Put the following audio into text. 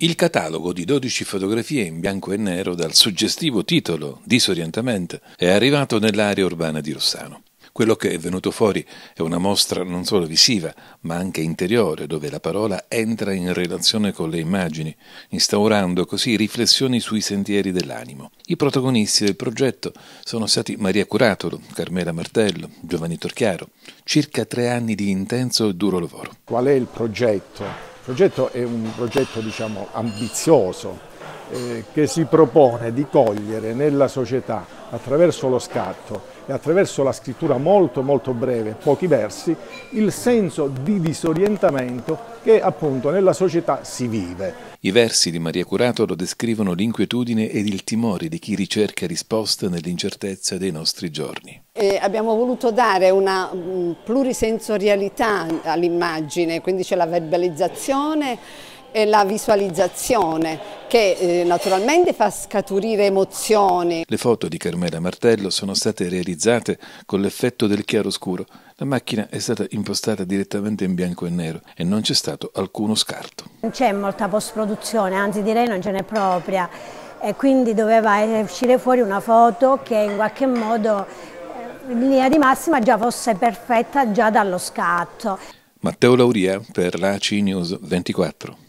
Il catalogo di 12 fotografie in bianco e nero dal suggestivo titolo Disorientamento è arrivato nell'area urbana di Rossano. Quello che è venuto fuori è una mostra non solo visiva, ma anche interiore, dove la parola entra in relazione con le immagini, instaurando così riflessioni sui sentieri dell'animo. I protagonisti del progetto sono stati Maria Curatolo, Carmela Martello, Giovanni Torchiaro, circa tre anni di intenso e duro lavoro. Qual è il progetto? Il progetto è un progetto diciamo ambizioso eh, che si propone di cogliere nella società attraverso lo scatto e attraverso la scrittura molto molto breve, pochi versi, il senso di disorientamento che appunto nella società si vive. I versi di Maria Curato lo descrivono l'inquietudine ed il timore di chi ricerca risposte nell'incertezza dei nostri giorni. Eh, abbiamo voluto dare una mm, plurisensorialità all'immagine, quindi c'è la verbalizzazione e la visualizzazione che eh, naturalmente fa scaturire emozioni. Le foto di Carmela Martello sono state realizzate con l'effetto del chiaroscuro. La macchina è stata impostata direttamente in bianco e nero e non c'è stato alcuno scarto. Non c'è molta post-produzione, anzi direi non ce n'è propria e quindi doveva uscire fuori una foto che in qualche modo eh, in linea di massima già fosse perfetta già dallo scatto. Matteo Lauria per la C News 24.